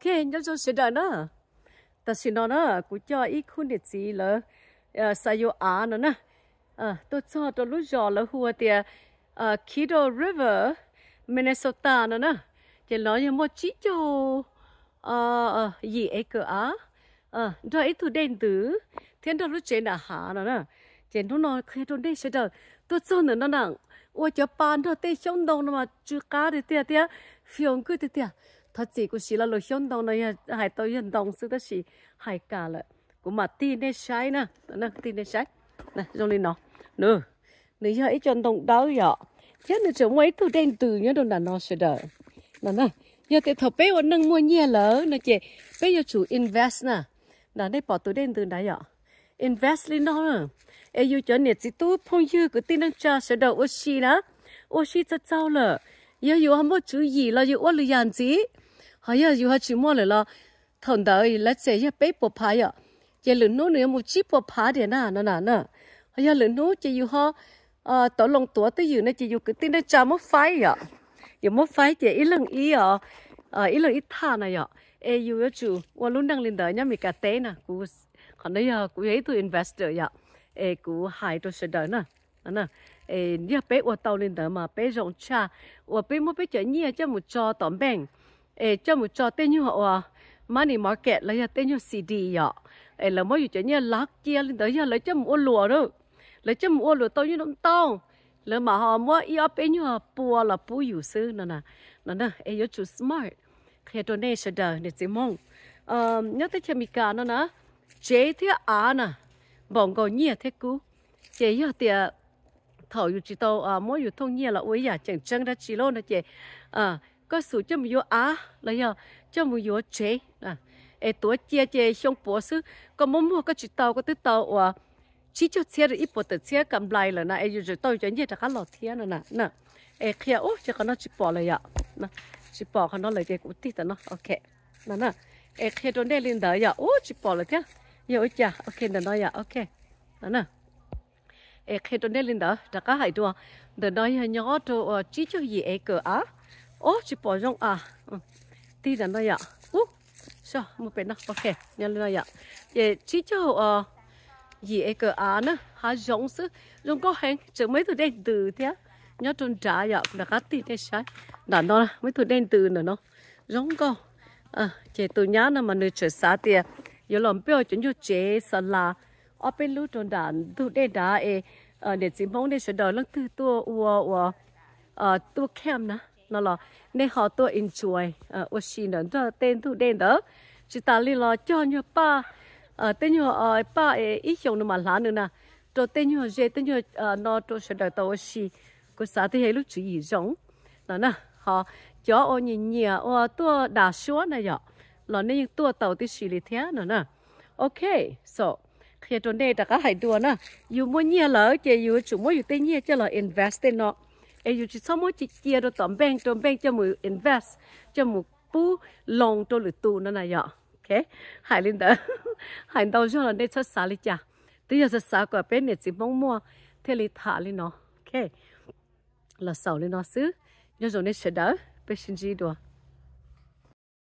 khi nhớ cho sự đó nữa ta xin nó nữa cũng cho ít khuôn để gì là sao ờ, yêu á nữa nè à tôi cho tôi lúc giờ là hùa tiệt à ờ, Kido River Minnesota nữa nè chỉ nói như một chỉ cho à gì ấy cơ á à đó ấy tôi đến từ thiên đó lúc chuyện là hạ nữa nè chỉ nó nói khi tôi đến sẽ được tôi cho nữa nó nặng ôi cho pan thôi tê sống đâu mà chưa cá thì tiệt tiệt phiền cứ tiệt tiệt thật chỉ cũng chỉ là lối hiến đồng này hay tàu hiến đồng sự đó chỉ hải cả là cũng mà tin nên sai nè nè tin nên sai nè rồi lên nó nữa nếu như ấy chọn đồng đau vậy chứ nếu chúng mấy thứ đen từ nhớ đồng là nó sẽ đỡ nè nè giờ thì thợ bé ở nâng mua nhiều lỡ nè chị bây giờ chủ invest nè nè đây bỏ tụi đen từ đấy vậy invest lên nó nè ai yêu cho nè chỉ tu phong yêu cái tin năng cha sẽ đỡ oxy đó oxy cho cháu lỡ giờ yêu không có chú ý, là yêu ở lười gì hay là yêu chỉ mua là thằng đời là sẽ yêu bé bộ phá à giờ lửa nấu nữa một chiếc bộ phá để na nà na, nà hay là lửa nấu chỉ yêu ha à tổ lòng tổ tới yêu này chỉ yêu cứ tin nó chả mất phái à yêu mất phái chỉ ít lần ý à à ít lần ít tha này à ê yêu chú và luôn đang lên đời nhá mình cả té nè cú còn đấy à cú ấy tôi investor à ê cú hại tôi sẽ đời na, nè ê nhớ bé ô tàu lên đời mà bé rộng cha ô bé mua bé chở nhia cho một cho tóm ê cho một trò tên như họ money market lấy tên như CD ạ ê là mỗi chuyện như là kia lên tới giờ lấy cho mua lúa đó lấy cho mua lúa tao như nó tao lấy mà họ mua y bên như họ bùa là bùa yếu sư nè nè nè nè ê yo chú smart khi tôi nên sẽ đời để chỉ mong nhớ tới chemi cả nó nè chế thế à nè bọn gọi nhẹ thế cú chế giờ thì thầu yêu chỉ tao à mỗi yêu thông nhia là uý giả chẳng chân ra chỉ lô nè chế à có sự cho mình vô á là nhờ cho mình vô chế à ê tuổi chia chia xong bố sư có muốn mua có chữ tàu có tứ tàu à chỉ cho xe rồi ít bộ tự xe cầm lại là na ê rồi tôi cho nhớ là cá lọt thiên là na, na, ê kia ô chỉ có nó chữ bỏ lại giờ, na, chữ bỏ còn nó lại cái cụt tít nó ok na na, ê kia đồn đây lên đời ạ ô chữ bỏ lại thế giờ chả ok na nó giờ, ok na na, ê kia đồn đây lên đời đã cá hải đua đời nói nhỏ đồ chỉ cho gì ê cờ á ô chỉ bỏ rong à đi là nó dạ ú, sao một bên nó ok nhà nó dạ để chỉ cho ờ gì cái à nữa, há rong sư rong có hàng chỉ mấy tụi đen từ thế nhớ trôn trả dạ là cá tí thế sai là đó, mấy tụi đen từ nữa nó rong có à chỉ tụi nhá nó mà nơi chơi xa tiền giờ làm bây giờ chúng tôi chế sờ la, ở bên lũ trôn đàn tụi đen đá e để chỉ mong để sửa đời lăng từ tua ua ua ờ, tua kem nữa nó là nên họ tôi enjoy ở ờ, ô xin đó cho tên thu đen đó chỉ ta li lo cho nhau ba ở ờ, tên nhau ở ờ, pa ít chồng nó mà lá nữa nè cho tên nhau dễ tên nhau nó cho sẽ đợi tàu xì có sao thì hay lúc chỉ gì giống nó nè họ cho ô nhìn nhẹ à, ô tua đà số này vậy là nên tôi tàu thì xì lì thế nữa nè ok so khi tôi đây đã có hai đua nè dù muốn nhẹ lỡ chơi dù chúng muốn dù tên nhẹ cho là invest in nó ai yêu chỉ xong mỗi chỉ kia rồi tóm bank tóm bank cho mình invest cho mình bu long cho lượt tu nó này ạ ok hải lên đó hải đầu cho là đây xuất xá đi cha bây giờ xuất xá của bên này chỉ mong mua thế là thả lên nó ok là sầu lên nó xứ giờ rồi nên sẽ đỡ bên sinh gì đó